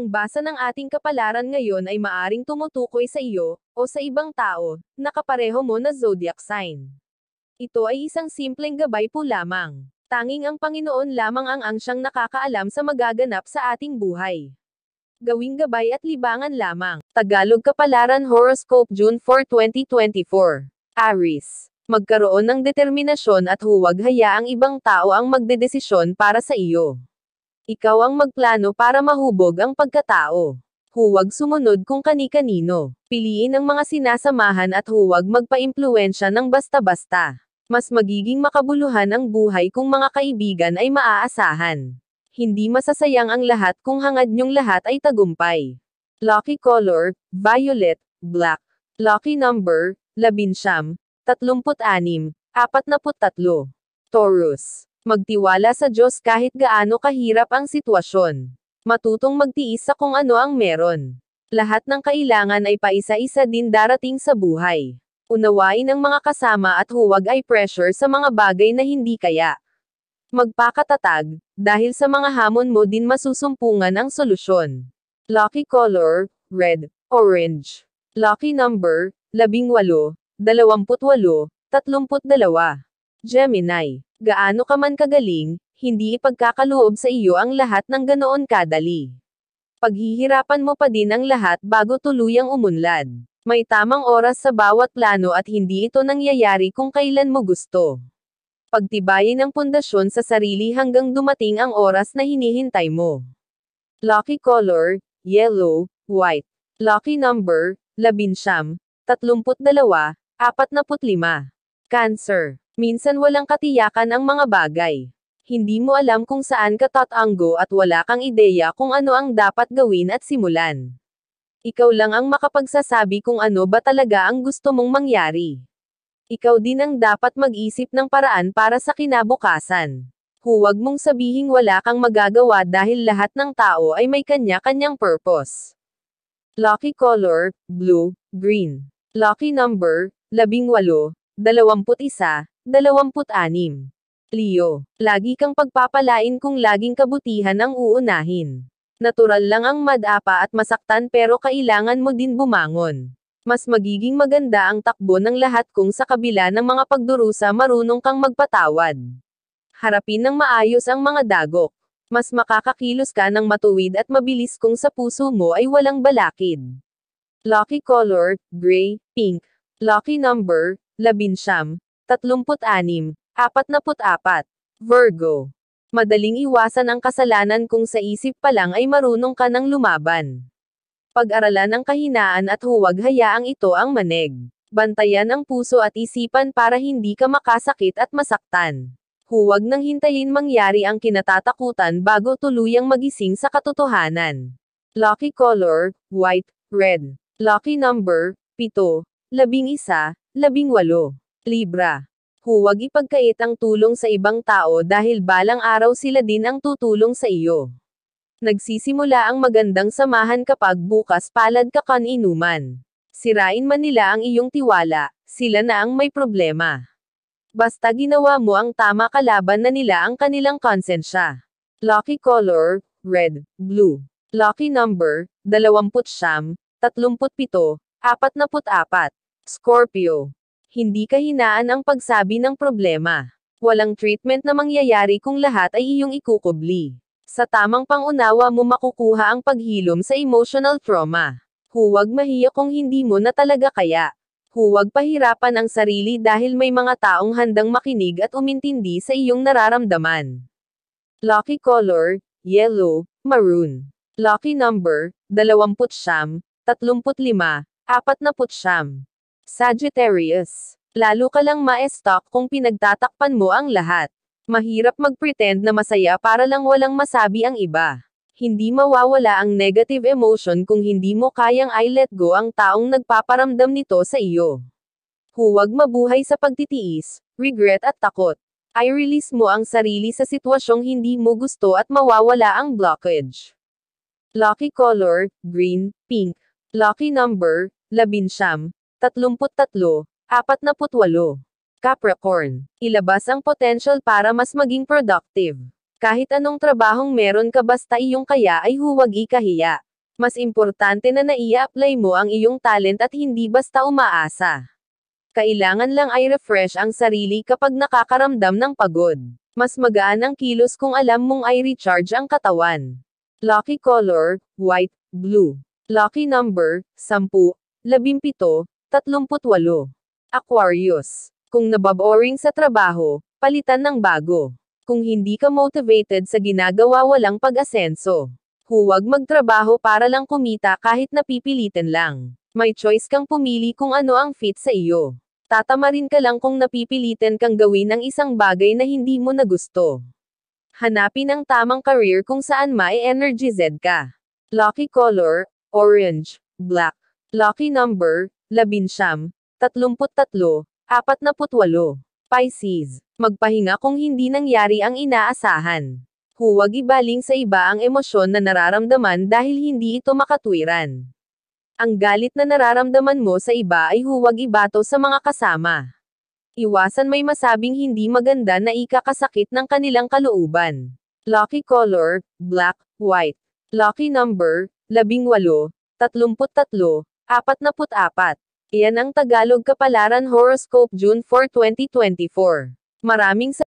ang basa ng ating kapalaran ngayon ay maaring tumutukoy sa iyo, o sa ibang tao, na kapareho mo na zodiac sign. Ito ay isang simpleng gabay po lamang. Tanging ang Panginoon lamang ang ang siyang nakakaalam sa magaganap sa ating buhay. Gawing gabay at libangan lamang. Tagalog Kapalaran Horoscope June 4, 2024. Aries. Magkaroon ng determinasyon at huwag hayaang ibang tao ang magdedesisyon para sa iyo. Ikaw ang magplano para mahubog ang pagkatao. Huwag sumunod kung kani-kanino. Piliin ang mga sinasamahan at huwag magpaimpluensya ng basta-basta. Mas magiging makabuluhan ang buhay kung mga kaibigan ay maaasahan. Hindi masasayang ang lahat kung hangad niyong lahat ay tagumpay. Lucky color, violet, black. Lucky number, labinsyam, tatlumput-anim, apatnaput-tatlo. Taurus. Magtiwala sa Diyos kahit gaano kahirap ang sitwasyon. Matutong magtiis sa kung ano ang meron. Lahat ng kailangan ay paisa-isa din darating sa buhay. Unawain ang mga kasama at huwag ay pressure sa mga bagay na hindi kaya. Magpakatatag, dahil sa mga hamon mo din masusumpungan ang solusyon. Lucky color, red, orange. Lucky number, 18, 28, 32. Gemini, gaano ka man kagaling, hindi ipagkakaloob sa iyo ang lahat ng ganoon kadali. Paghihirapan mo pa din ang lahat bago tuluyang umunlad. May tamang oras sa bawat plano at hindi ito nangyayari kung kailan mo gusto. Pagtibayin ang pundasyon sa sarili hanggang dumating ang oras na hinihintay mo. Lucky color, yellow, white. Lucky number, labinsyam, tatlumput dalawa, apat na putlimah. Cancer. Minsan walang katiyakan ang mga bagay. Hindi mo alam kung saan ka tatanggo at wala kang ideya kung ano ang dapat gawin at simulan. Ikaw lang ang makapagsasabi kung ano ba talaga ang gusto mong mangyari. Ikaw din ang dapat mag-isip ng paraan para sa kinabukasan. Huwag mong sabihing wala kang magagawa dahil lahat ng tao ay may kanya-kanyang purpose. Lucky color, blue, green. Lucky number, 18, 21, 26. Leo, lagi kang pagpapalain kung laging kabutihan ang uunahin. Natural lang ang madapa at masaktan pero kailangan mo din bumangon. Mas magiging maganda ang takbo ng lahat kung sa kabila ng mga pagdurusa marunong kang magpatawad. Harapin ng maayos ang mga dagok. Mas makakakilos ka ng matuwid at mabilis kung sa puso mo ay walang balakid. Lucky color, gray, pink. Lucky number, labinsyam. 36, 44. Virgo. Madaling iwasan ang kasalanan kung sa isip pa lang ay marunong ka ng lumaban. Pag-aralan ang kahinaan at huwag hayaang ito ang maneg. Bantayan ang puso at isipan para hindi ka makasakit at masaktan. Huwag nang hintayin mangyari ang kinatatakutan bago tuluyang magising sa katotohanan. Lucky color, white, red. Lucky number, 7, 11, 18. Libra. Huwag ipagkait ang tulong sa ibang tao dahil balang araw sila din ang tutulong sa iyo. Nagsisimula ang magandang samahan kapag bukas palad ka kaninuman. Sirain man nila ang iyong tiwala, sila na ang may problema. Basta ginawa mo ang tama kalaban na nila ang kanilang konsensya. Lucky color, red, blue. Lucky number, 29, 37, 44. Scorpio hindi kahinaan ang pagsabi ng problema. Walang treatment na mangyayari kung lahat ay iyong ikukubli. Sa tamang pangunawa mo makukuha ang paghilom sa emotional trauma. Huwag mahiya kung hindi mo na talaga kaya. Huwag pahirapan ang sarili dahil may mga taong handang makinig at umintindi sa iyong nararamdaman. Lucky color, yellow, maroon. Lucky number, 29, 35, 49. Sagittarius. Lalo ka lang ma-stock kung pinagtatakpan mo ang lahat. Mahirap mag-pretend na masaya para lang walang masabi ang iba. Hindi mawawala ang negative emotion kung hindi mo kayang i let go ang taong nagpaparamdam nito sa iyo. Huwag mabuhay sa pagtitiis, regret at takot. I release mo ang sarili sa sitwasyong hindi mo gusto at mawawala ang blockage. Lucky color, green, pink. Lucky number, labinsyam. 33, 48. Capricorn, ilabas ang potential para mas maging productive. Kahit anong trabahong meron ka basta iyong kaya ay huwag ikahiya. Mas importante na naia-apply mo ang iyong talent at hindi basta umaasa. Kailangan lang ay refresh ang sarili kapag nakakaramdam ng pagod. Mas magaan ang kilos kung alam mong ay recharge ang katawan. Lucky color, white, blue. Lucky number, 10, 17, 38. Aquarius. Kung nababoring sa trabaho, palitan ng bago. Kung hindi ka motivated sa ginagawa walang pag-asenso. Huwag magtrabaho para lang kumita kahit napipilitan lang. May choice kang pumili kung ano ang fit sa iyo. Tatamarin ka lang kung napipilitan kang gawin ang isang bagay na hindi mo nagusto. Hanapin ang tamang career kung saan ma-energized ka. Lucky color, orange, black. Lucky number, Labinsyam, tatlumput tatlo, apat na putwalo. Pisces, magpahinga kung hindi nangyari ang inaasahan. Huwag ibaling sa iba ang emosyon na nararamdaman dahil hindi ito makatwiran. Ang galit na nararamdaman mo sa iba ay huwag ibato sa mga kasama. Iwasan may masabing hindi maganda na ikakasakit ng kanilang kalooban. Lucky color, black, white. Lucky number, labing walo, tatlumput tatlo, 44. Iyan ang Tagalog Kapalaran Horoscope June 4, 2024. Maraming sa